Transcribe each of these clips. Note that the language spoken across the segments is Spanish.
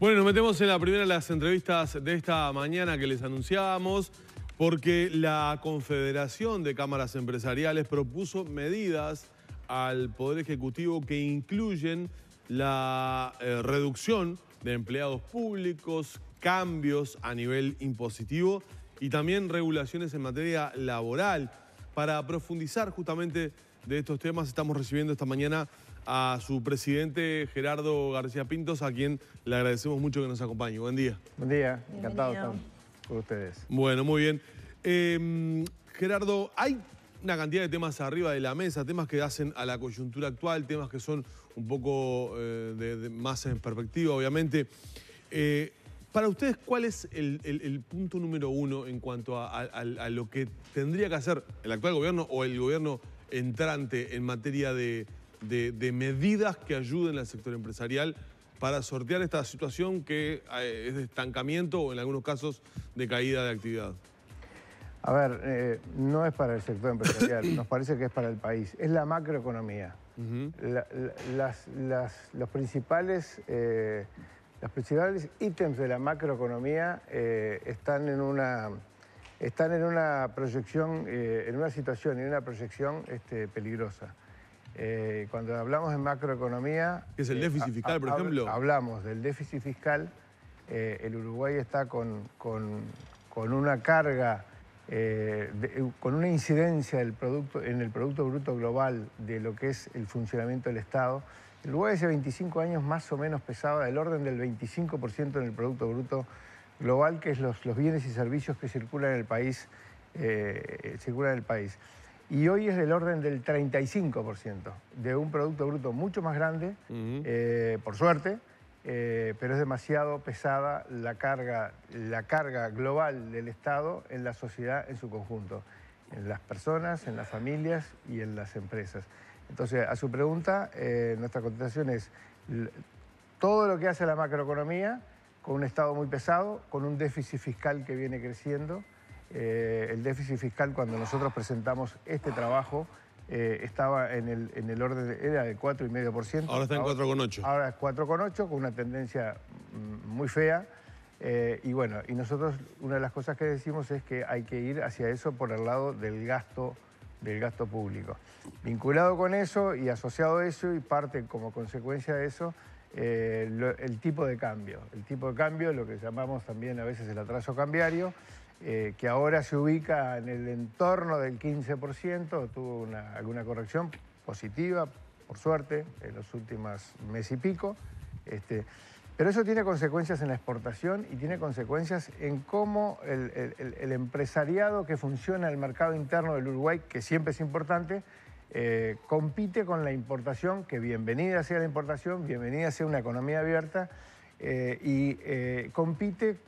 Bueno, nos metemos en la primera de las entrevistas de esta mañana que les anunciábamos, porque la Confederación de Cámaras Empresariales propuso medidas al Poder Ejecutivo que incluyen la eh, reducción de empleados públicos, cambios a nivel impositivo y también regulaciones en materia laboral. Para profundizar justamente de estos temas estamos recibiendo esta mañana a su presidente Gerardo García Pintos, a quien le agradecemos mucho que nos acompañe. Buen día. Buen día, encantado estar con ustedes. Bueno, muy bien. Em, Gerardo, hay una cantidad de temas arriba de la mesa, temas que hacen a la coyuntura actual, temas que son un poco eh, más en perspectiva, obviamente. Eh, para ustedes, ¿cuál es el, punto número uno en cuanto a, lo que tendría que hacer el actual gobierno o el gobierno entrante en materia de, de, medidas que ayuden al sector empresarial para sortear esta situación que eh, es de estancamiento o en algunos casos de caída de actividad? A ver, eh, no es para el sector empresarial, nos parece que es para el país. Es la macroeconomía. las, los, principales, eh, los principales ítems de la macroeconomía están en una están en una proyección, en una situación, en una proyección este, peligrosa. Eh, cuando hablamos de macroeconomía... es el eh, déficit fiscal, por ejemplo? Hablamos del déficit fiscal. Eh, el Uruguay está con, con, una carga, con una incidencia producto, en el Producto Bruto Global de lo que es el funcionamiento del Estado. El Uruguay hace 25 años más o menos pesaba del orden del 25% en el Producto Bruto Global, que es los, los bienes y servicios que circulan en el país. circulan en el país y hoy es del orden del 35%, de un Producto Bruto mucho más grande, eh, por suerte, eh, pero es demasiado pesada la carga, la carga global del Estado en la sociedad en su conjunto, en las personas, en las familias y en las empresas. Entonces, a su pregunta, eh, nuestra contestación es todo lo que hace la macroeconomía con un Estado muy pesado, con un déficit fiscal que viene creciendo, eh, el déficit fiscal cuando nosotros presentamos este trabajo eh, estaba en el, en el orden, de, era del 4,5%. Ahora está en 4,8%. Ahora es 4,8%, con una tendencia mm, muy fea. Eh, y bueno, y nosotros una de las cosas que decimos es que hay que ir hacia eso por el lado del gasto, del gasto público. Vinculado con eso y asociado a eso y parte como consecuencia de eso, el tipo de cambio. El tipo de cambio, lo que llamamos también a veces el atraso cambiario, eh, que ahora se ubica en el entorno del 15%, tuvo alguna corrección positiva, por suerte, en los últimos meses y pico. Este, pero eso tiene consecuencias en la exportación y tiene consecuencias en cómo el, empresariado que funciona en el mercado interno del Uruguay, que siempre es importante, eh, compite con la importación, que bienvenida sea la importación, bienvenida sea una economía abierta, eh, y eh, compite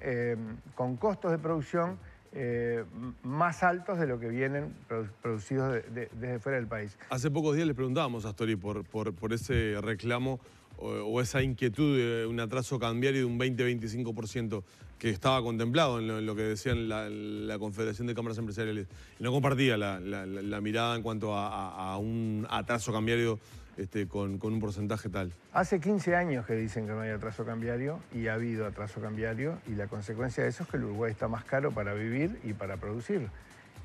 em, con, costos de producción eh, más altos de lo que vienen producidos desde fuera del país. Hace pocos días les preguntábamos a Astori por, por, ese reclamo o, esa inquietud de un atraso cambiario de un 20-25% que estaba contemplado en lo, que decían la, Confederación de Cámaras Empresariales. no compartía la, mirada en cuanto a, un atraso cambiario este, con, un porcentaje tal. Hace 15 años que dicen que no hay atraso cambiario y ha habido atraso cambiario y la consecuencia de eso es que el Uruguay está más caro para vivir y para producir.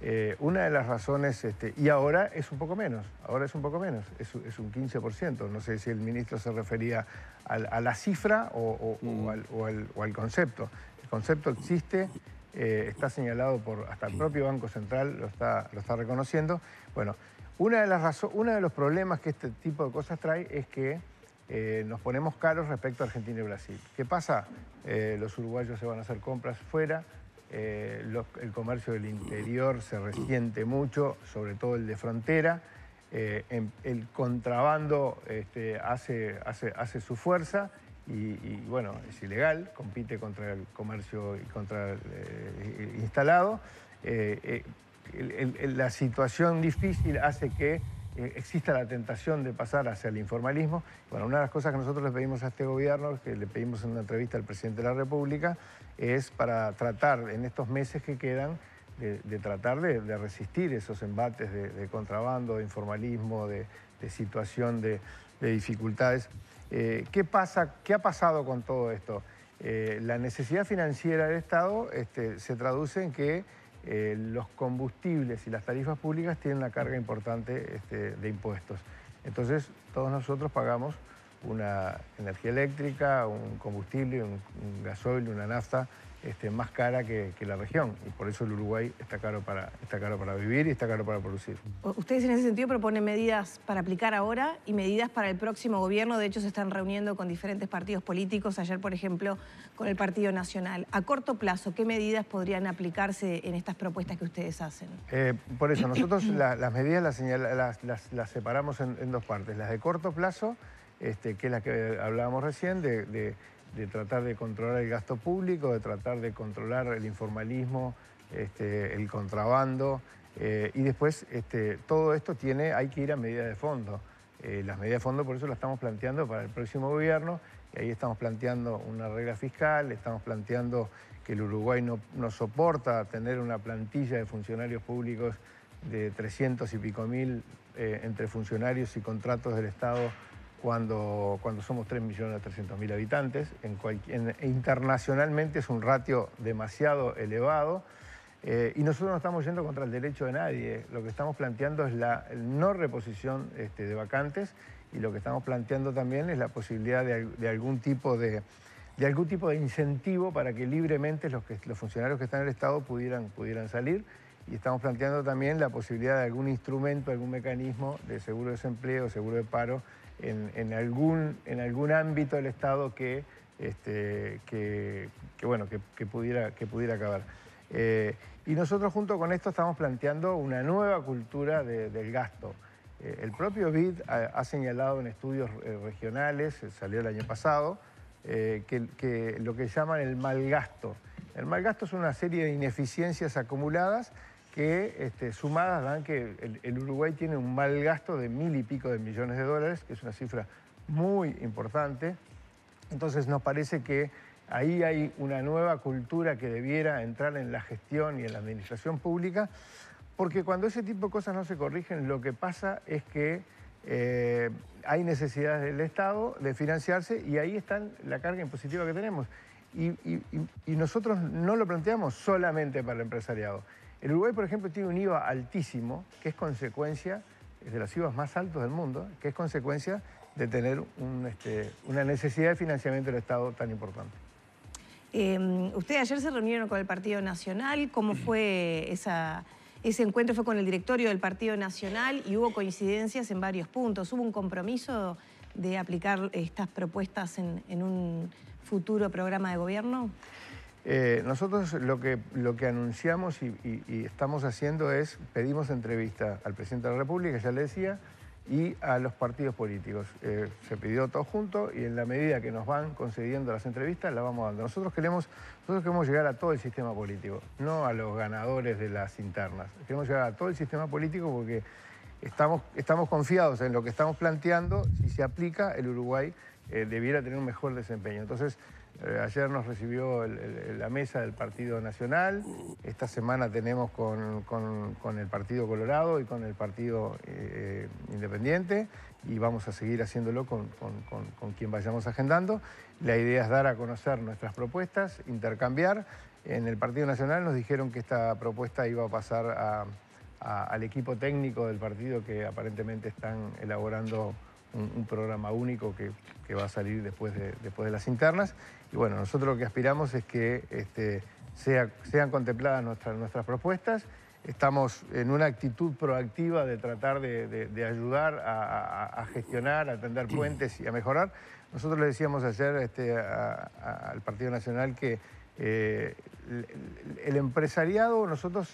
Eh, una de las razones, este, y ahora es un poco menos, ahora es un poco menos, es, un 15%. No sé si el ministro se refería a la cifra mm. o, al, concepto. El concepto existe, eh, está señalado por hasta el propio Banco Central, lo está, lo está reconociendo. Bueno, una de, las una de los problemas que este tipo de cosas trae es que eh, nos ponemos caros respecto a Argentina y Brasil. ¿Qué pasa? Eh, los uruguayos se van a hacer compras fuera, eh, el comercio del interior se resiente mucho, sobre todo el de frontera, em, el contrabando este, hace, hace, su fuerza y, bueno, es ilegal, compite contra el comercio instalado la situación difícil hace que eh, exista la tentación de pasar hacia el informalismo. Bueno, una de las cosas que nosotros le pedimos a este gobierno, que le pedimos en una entrevista al presidente de la República, es para tratar en estos meses que quedan de, tratar de, resistir esos embates de, contrabando, de informalismo, de, situación de, dificultades. Eh, ¿qué, pasa, ¿Qué ha pasado con todo esto? Eh, la necesidad financiera del Estado este, se traduce en que eh, los combustibles y las tarifas públicas tienen una carga importante este, de impuestos. Entonces, todos nosotros pagamos una energía eléctrica, un combustible, un, gasoil, una nafta este, más cara que, la región. Y por eso el Uruguay está caro, para, está caro para vivir y está caro para producir. Ustedes en ese sentido proponen medidas para aplicar ahora y medidas para el próximo gobierno. De hecho, se están reuniendo con diferentes partidos políticos. Ayer, por ejemplo, con el Partido Nacional. A corto plazo, ¿qué medidas podrían aplicarse en estas propuestas que ustedes hacen? Eh, por eso, nosotros las medidas las, separamos en dos partes. Las de corto plazo este, que es la que hablábamos recién, de, tratar de controlar el gasto público, de tratar de controlar el informalismo, este, el contrabando, eh, y después este, todo esto tiene, hay que ir a medidas de fondo. Eh, las medidas de fondo por eso las estamos planteando para el próximo gobierno, y ahí estamos planteando una regla fiscal, estamos planteando que el Uruguay no, soporta tener una plantilla de funcionarios públicos de 300 y pico mil eh, entre funcionarios y contratos del Estado cuando, cuando somos 3.300.000 habitantes. En mil en, e internacionalmente es un ratio demasiado elevado. Eh, y nosotros no estamos yendo contra el derecho de nadie. Lo que estamos planteando es la no reposición este, de vacantes y lo que estamos planteando también es la posibilidad de, algún tipo de, de algún tipo de incentivo para que libremente los, que, los funcionarios que están en el Estado pudieran, pudieran salir. Y estamos planteando también la posibilidad de algún instrumento, algún mecanismo de seguro de desempleo, seguro de paro, en, algún, en algún ámbito del Estado que, este, que, bueno, que, pudiera, que pudiera acabar. Eh, y nosotros junto con esto estamos planteando una nueva cultura del gasto. Eh, el propio BID ha, señalado en estudios eh, regionales, salió el año pasado, que, que lo que llaman el mal gasto. El mal gasto es una serie de ineficiencias acumuladas que este, sumadas dan que el, Uruguay tiene un mal gasto de mil y pico de millones de dólares, que es una cifra muy importante. Entonces nos parece que ahí hay una nueva cultura que debiera entrar en la gestión y en la administración pública, porque cuando ese tipo de cosas no se corrigen, lo que pasa es que eh, hay necesidades del Estado de financiarse y ahí está la carga impositiva que tenemos. y nosotros no lo planteamos solamente para el empresariado. El Uruguay, por ejemplo, tiene un IVA altísimo, que es consecuencia es de los IVA más altos del mundo, que es consecuencia de tener este, una necesidad de financiamiento del Estado tan importante. Em, Ustedes ayer se reunieron con el Partido Nacional. ¿Cómo fue esa, ese encuentro? Fue con el directorio del Partido Nacional y hubo coincidencias en varios puntos. ¿Hubo un compromiso de aplicar estas propuestas en un futuro programa de gobierno? Eh, nosotros lo que, lo que anunciamos y, estamos haciendo es, pedimos entrevista al presidente de la República, ya le decía, y a los partidos políticos. Eh, se pidió todo junto y en la medida que nos van concediendo las entrevistas, las vamos dando. Nosotros queremos, nosotros queremos llegar a todo el sistema político, no a los ganadores de las internas. Queremos llegar a todo el sistema político porque estamos, estamos confiados en lo que estamos planteando. Si se aplica, el Uruguay eh, debiera tener un mejor desempeño. Entonces, eh, ayer nos recibió la mesa del Partido Nacional. Esta semana tenemos con, el Partido Colorado y con el Partido eh, Independiente y vamos a seguir haciéndolo con, quien vayamos agendando. La idea es dar a conocer nuestras propuestas, intercambiar. En el Partido Nacional nos dijeron que esta propuesta iba a pasar al equipo técnico del partido que aparentemente están elaborando un, programa único que, va a salir después de, después de las internas. Y bueno, nosotros lo que aspiramos es que este, sea, sean contempladas nuestras nuestras propuestas. Estamos en una actitud proactiva de tratar de, ayudar a, gestionar, a tender puentes y a mejorar. Nosotros le decíamos ayer este, al Partido Nacional que eh, el empresariado, nosotros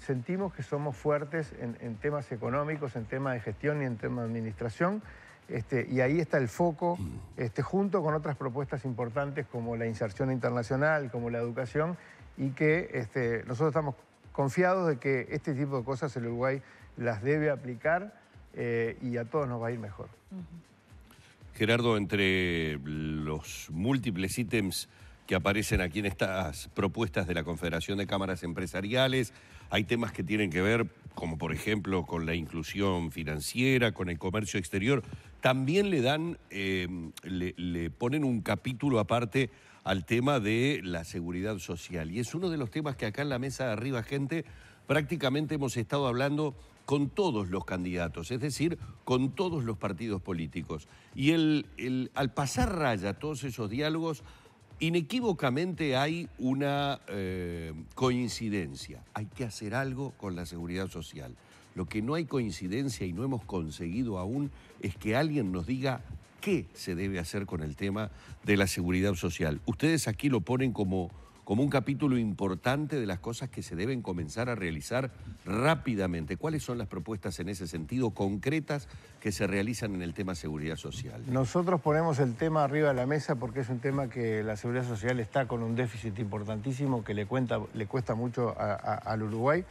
sentimos que somos fuertes en, temas económicos, en temas de gestión y en temas de administración. Este, y ahí está el foco, mm. este, junto con otras propuestas importantes como la inserción internacional, como la educación, y que este, nosotros estamos confiados de que este tipo de cosas el Uruguay las debe aplicar eh, y a todos nos va a ir mejor. Gerardo, entre los múltiples ítems que aparecen aquí en estas propuestas de la Confederación de Cámaras Empresariales. Hay temas que tienen que ver, como por ejemplo, con la inclusión financiera, con el comercio exterior. También le dan, em, le, ponen un capítulo aparte al tema de la seguridad social. Y es uno de los temas que acá en la mesa de arriba, gente, prácticamente hemos estado hablando con todos los candidatos, es decir, con todos los partidos políticos. Y el, al pasar raya todos esos diálogos, Inequívocamente hay una eh, coincidencia. Hay que hacer algo con la seguridad social. Lo que no hay coincidencia y no hemos conseguido aún es que alguien nos diga qué se debe hacer con el tema de la seguridad social. Ustedes aquí lo ponen como como un capítulo importante de las cosas que se deben comenzar a realizar rápidamente. ¿Cuáles son las propuestas en ese sentido concretas que se realizan en el tema seguridad social? Nosotros ponemos el tema arriba de la mesa porque es un tema que la seguridad social está con un déficit importantísimo que le, cuesta mucho al Uruguay.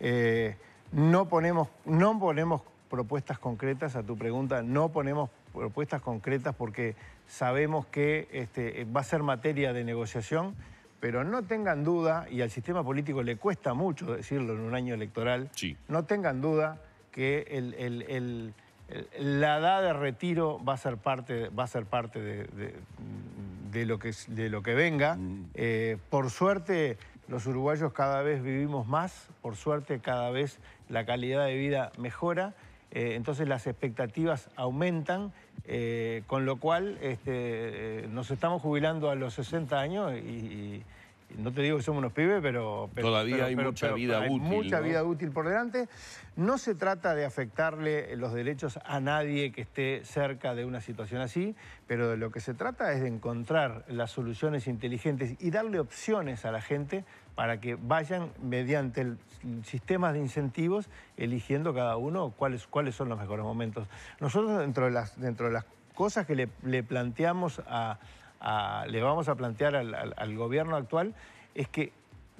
Eh, no ponemos, no ponemos propuestas concretas a tu pregunta, no ponemos propuestas concretas porque sabemos que este, va a ser materia de negociación pero no tengan duda, y al sistema político le cuesta mucho decirlo en un año electoral, no tengan duda que la edad de retiro va a ser parte, va a ser parte de, lo, que, de lo que venga. Mm. Eh, por suerte, los uruguayos cada vez vivimos más, por suerte cada vez la calidad de vida mejora eh, entonces las expectativas aumentan, eh, con lo cual este, eh, nos estamos jubilando a los 60 años y no te digo que somos unos pibes, pero... Todavía hay mucha vida útil. Mucha vida útil por delante. No se trata de afectarle los derechos a nadie que esté cerca de una situación así, pero de lo que se trata es de encontrar las soluciones inteligentes y darle opciones a la gente para que vayan mediante sistemas de incentivos eligiendo cada uno cuáles, son los mejores momentos. Nosotros dentro de las, dentro de las cosas que le planteamos a le vamos a plantear al, gobierno actual es que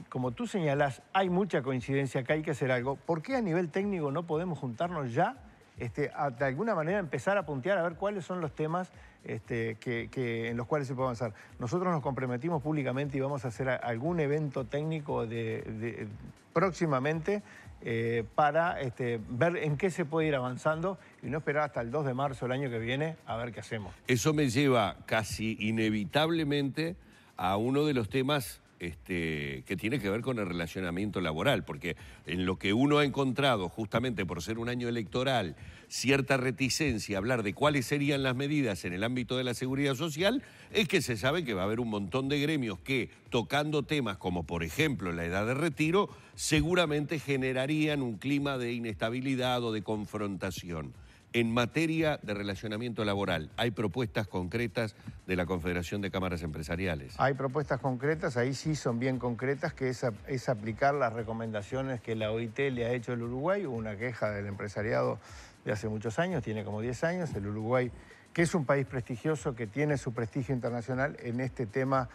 como tú señalás, hay mucha coincidencia que hay que hacer algo. ¿Por qué a nivel técnico no podemos juntarnos ya? Este, de alguna manera empezar a puntear a ver cuáles son los temas este, que, en los cuales se puede avanzar. Nosotros nos comprometimos públicamente y vamos a hacer algún evento técnico de, próximamente eh, para este, ver en qué se puede ir avanzando y no esperar hasta el 2 de marzo del año que viene a ver qué hacemos. Eso me lleva casi inevitablemente a uno de los temas este, que tiene que ver con el relacionamiento laboral, porque en lo que uno ha encontrado, justamente por ser un año electoral, cierta reticencia a hablar de cuáles serían las medidas en el ámbito de la seguridad social, es que se sabe que va a haber un montón de gremios que, tocando temas como por ejemplo la edad de retiro, seguramente generarían un clima de inestabilidad o de confrontación. En materia de relacionamiento laboral, ¿hay propuestas concretas de la Confederación de Cámaras Empresariales? Hay propuestas concretas, ahí sí son bien concretas, que es, aplicar las recomendaciones que la OIT le ha hecho al Uruguay, una queja del empresariado de hace muchos años, tiene como 10 años, el Uruguay, que es un país prestigioso, que tiene su prestigio internacional, en este tema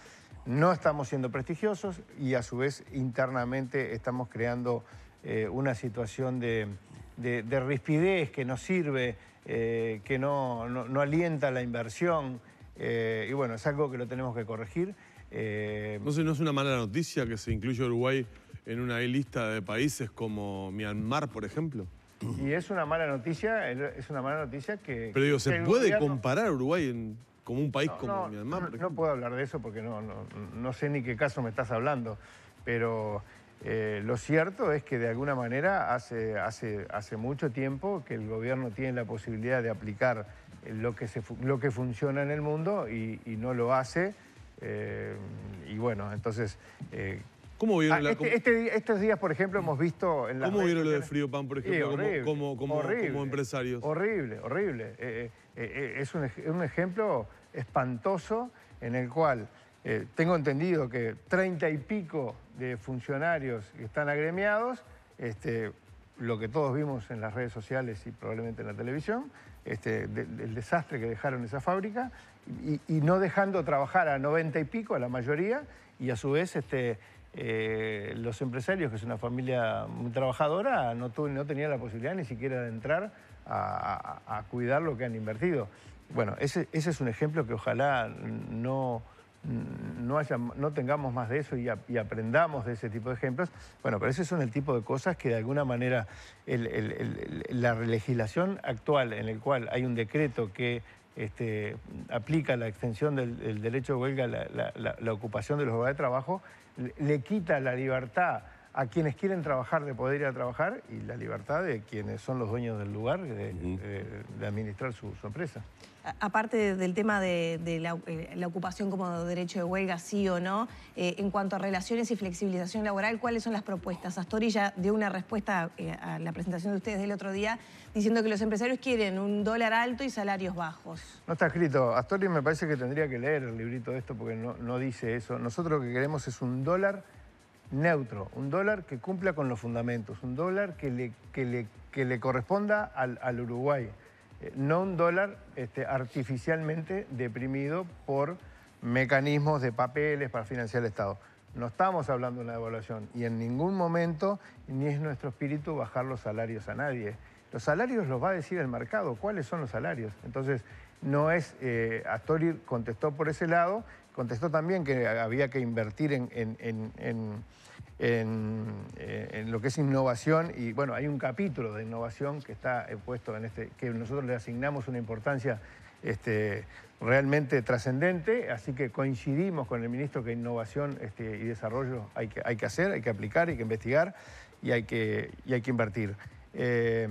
no estamos siendo prestigiosos y a su vez internamente estamos creando eh, una situación de de, rispidez que eh, no sirve, que no, alienta la inversión. Eh, y bueno, es algo que lo tenemos que corregir. Eh... no, sé, ¿No es una mala noticia que se incluya Uruguay en una lista de países como Myanmar, por ejemplo? Y es una mala noticia, es una mala noticia que... Pero digo, ¿se puede comparar Uruguay con como un país como Myanmar? no, puedo hablar de eso porque no, no sé ni qué caso me estás hablando, pero eh, lo cierto es que de alguna manera hace, hace, hace mucho tiempo que el gobierno tiene la posibilidad de aplicar lo que, lo que funciona en el mundo y, no lo hace. Eh, y bueno, entonces... Eh, ¿Cómo vieron ah, este, este estos días, por ejemplo, hemos visto en ¿Cómo vieron lo de frío pan, por ejemplo, como, como, horrible, empresarios? Horrible, horrible. es un, ejemplo espantoso en el cual tengo entendido que treinta y pico de funcionarios que están agremiados, este, lo que todos vimos en las redes sociales y probablemente en la televisión, este, del desastre que dejaron esa fábrica, y, no dejando trabajar a 90 y pico, a la mayoría, y a su vez este, eh, los empresarios, que es una familia muy trabajadora, no, tenían no tenía la posibilidad ni siquiera de entrar a, cuidar lo que han invertido. Bueno, ese, ese es un ejemplo que ojalá no no, tengamos más de eso y, aprendamos de ese tipo de ejemplos. Bueno, pero ese son el tipo de cosas que de alguna manera la legislación actual en el cual hay un decreto que este, aplica la extensión del, derecho de huelga, la, la, ocupación de los lugares de trabajo, le, quita la libertad a quienes quieren trabajar de poder ir a trabajar y la libertad de quienes son los dueños del lugar de, administrar su empresa aparte del tema de, eh, la, ocupación como derecho de huelga, sí o no, eh, en cuanto a relaciones y flexibilización laboral, ¿cuáles son las propuestas? Astori ya dio una respuesta eh, a, la presentación de ustedes del otro día diciendo que los empresarios quieren un dólar alto y salarios bajos. No está escrito. Astori me parece que tendría que leer el librito de esto porque no, dice eso. Nosotros lo que queremos es un dólar neutro, un dólar que cumpla con los fundamentos, un dólar que le, corresponda al Uruguay no un dólar este, artificialmente deprimido por mecanismos de papeles para financiar el Estado. No estamos hablando de una devaluación y en ningún momento ni es nuestro espíritu bajar los salarios a nadie. Los salarios los va a decir el mercado, cuáles son los salarios. Entonces, no es, eh, Astori contestó por ese lado, contestó también que había que invertir en eh, en, lo que es innovación y bueno, hay un capítulo de innovación que está eh, puesto en este, que nosotros le asignamos una importancia este, realmente trascendente, así que coincidimos con el ministro que innovación este, y desarrollo hay que, hay que hacer, hay que aplicar, hay que investigar y hay que, hay que invertir. Eh,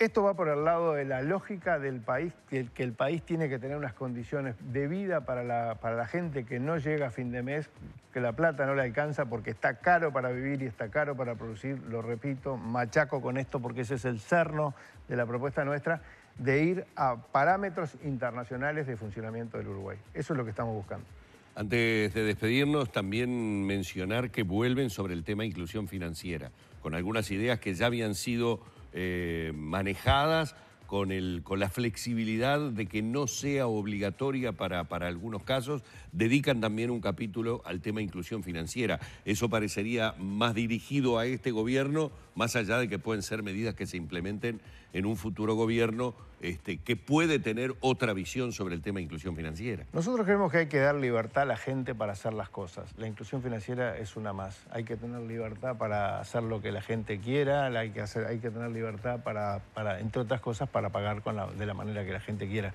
esto va por el lado de la lógica del país, que el, país tiene que tener unas condiciones de vida para la, para la, gente que no llega a fin de mes, que la plata no le alcanza porque está caro para vivir y está caro para producir, lo repito, machaco con esto porque ese es el cerno de la propuesta nuestra, de ir a parámetros internacionales de funcionamiento del Uruguay. Eso es lo que estamos buscando. Antes de despedirnos, también mencionar que vuelven sobre el tema inclusión financiera, con algunas ideas que ya habían sido eh, manejadas con, el, con la flexibilidad de que no sea obligatoria para, para, algunos casos, dedican también un capítulo al tema inclusión financiera. Eso parecería más dirigido a este gobierno, más allá de que pueden ser medidas que se implementen en un futuro gobierno este, que puede tener otra visión sobre el tema de inclusión financiera. Nosotros creemos que hay que dar libertad a la gente para hacer las cosas. La inclusión financiera es una más. Hay que tener libertad para hacer lo que la gente quiera, hay que, tener libertad para, entre otras cosas, para pagar de la manera que la gente quiera.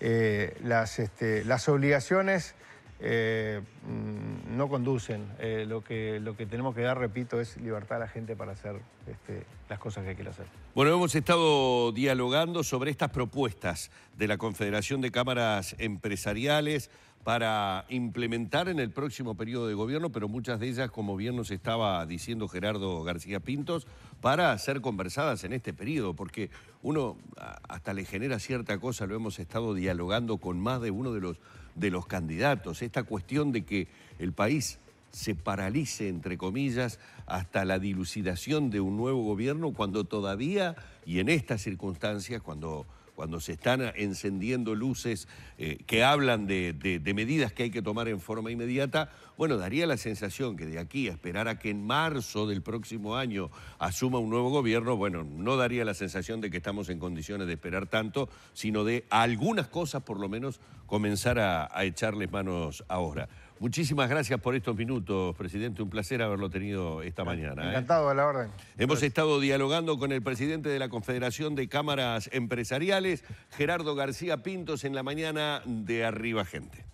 Eh, este, las obligaciones eh, mm, no conducen. Eh, lo, que, lo que tenemos que dar, repito, es libertad a la gente para hacer este, las cosas que quiere hacer. Bueno, hemos estado dialogando sobre estas propuestas de la Confederación de Cámaras Empresariales para implementar en el próximo periodo de gobierno, pero muchas de ellas, como bien nos estaba diciendo Gerardo García Pintos, para ser conversadas en este periodo, porque uno hasta le genera cierta cosa, lo hemos estado dialogando con más de uno de los de los candidatos, esta cuestión de que el país se paralice, entre comillas, hasta la dilucidación de un nuevo gobierno cuando todavía, y en estas circunstancias, cuando cuando se están encendiendo luces eh, que hablan de, medidas que hay que tomar en forma inmediata, bueno, daría la sensación que de aquí a esperar a que en marzo del próximo año asuma un nuevo gobierno, bueno, no daría la sensación de que estamos en condiciones de esperar tanto, sino de algunas cosas por lo menos comenzar a, a echarles manos ahora. Muchísimas gracias por estos minutos, presidente. Un placer haberlo tenido esta mañana. ¿eh? Encantado, de la orden. Hemos estado dialogando con el presidente de la Confederación de Cámaras Empresariales, Gerardo García Pintos, en la mañana de Arriba Gente.